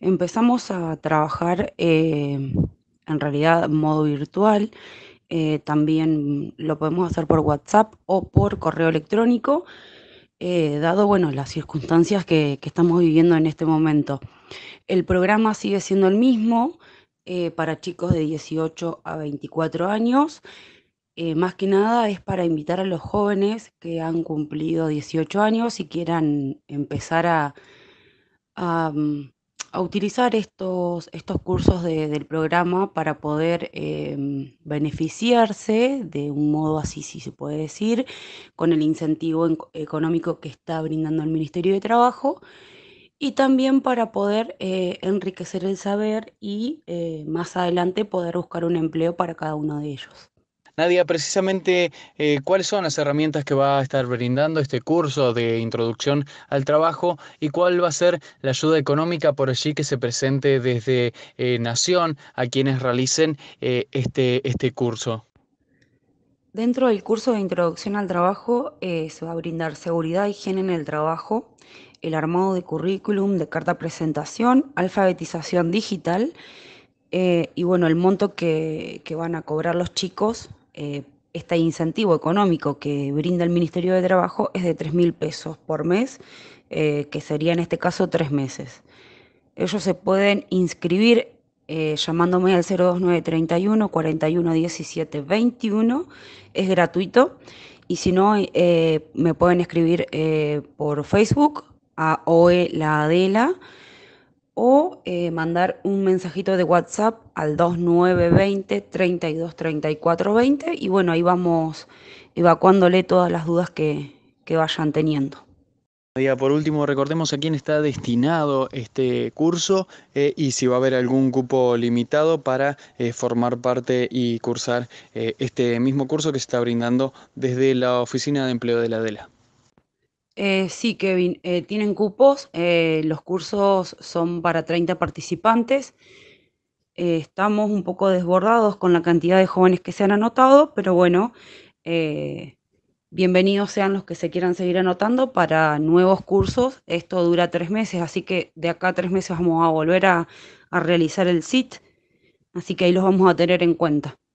Empezamos a trabajar eh, en realidad en modo virtual. Eh, también lo podemos hacer por WhatsApp o por correo electrónico, eh, dado bueno, las circunstancias que, estamos viviendo en este momento. El programa sigue siendo el mismo para chicos de 18 a 24 años. más que nada es para invitar a los jóvenes que han cumplido 18 años y quieran empezar a, mm, a utilizar estos, estos cursos del programa para poder em, beneficiarse de un modo así, si se puede decir, con el incentivo económico que está brindando el Ministerio de Trabajo y también para poder eh, enriquecer el saber y eh, más adelante poder buscar un empleo para cada uno de ellos. Nadia, precisamente, eh, ¿cuáles son las herramientas que va a estar brindando este curso de introducción al trabajo y cuál va a ser la ayuda económica por allí que se presente desde eh, Nación a quienes realicen eh, este, este, curso? Dentro del curso de introducción al trabajo se va a brindar seguridad y higiene en el trabajo, el armado de currículum, de carta presentación, alfabetización digital y bueno, el monto que, van a cobrar los chicos eh, este incentivo económico que brinda el Ministerio de Trabajo es de 3.000 mil pesos por mes, eh, que sería en este caso tres meses. Ellos se pueden inscribir eh, llamándome al 02931 41 17 21, es gratuito, y si no, me pueden escribir por Facebook a OE La Adela o eh, mandar un mensajito de WhatsApp al 2920 32 34 20 y bueno, ahí vamos evacuándole todas las dudas que, vayan teniendo. Por último, recordemos a quién está destinado este curso eh, y si va a haber algún cupo limitado para eh, formar parte y cursar este mismo curso que se está brindando desde la Oficina de Empleo de la DELA. Eh, sí, Kevin, eh, tienen cupos, eh, los cursos son para 30 participantes. estamos un poco desbordados con la cantidad de jóvenes que se han anotado, pero bueno, bienvenidos sean los que se quieran seguir anotando para nuevos cursos. Esto dura tres meses, así que de acá a tres meses vamos a volver a realizar el SIT, así que ahí los vamos a tener en cuenta.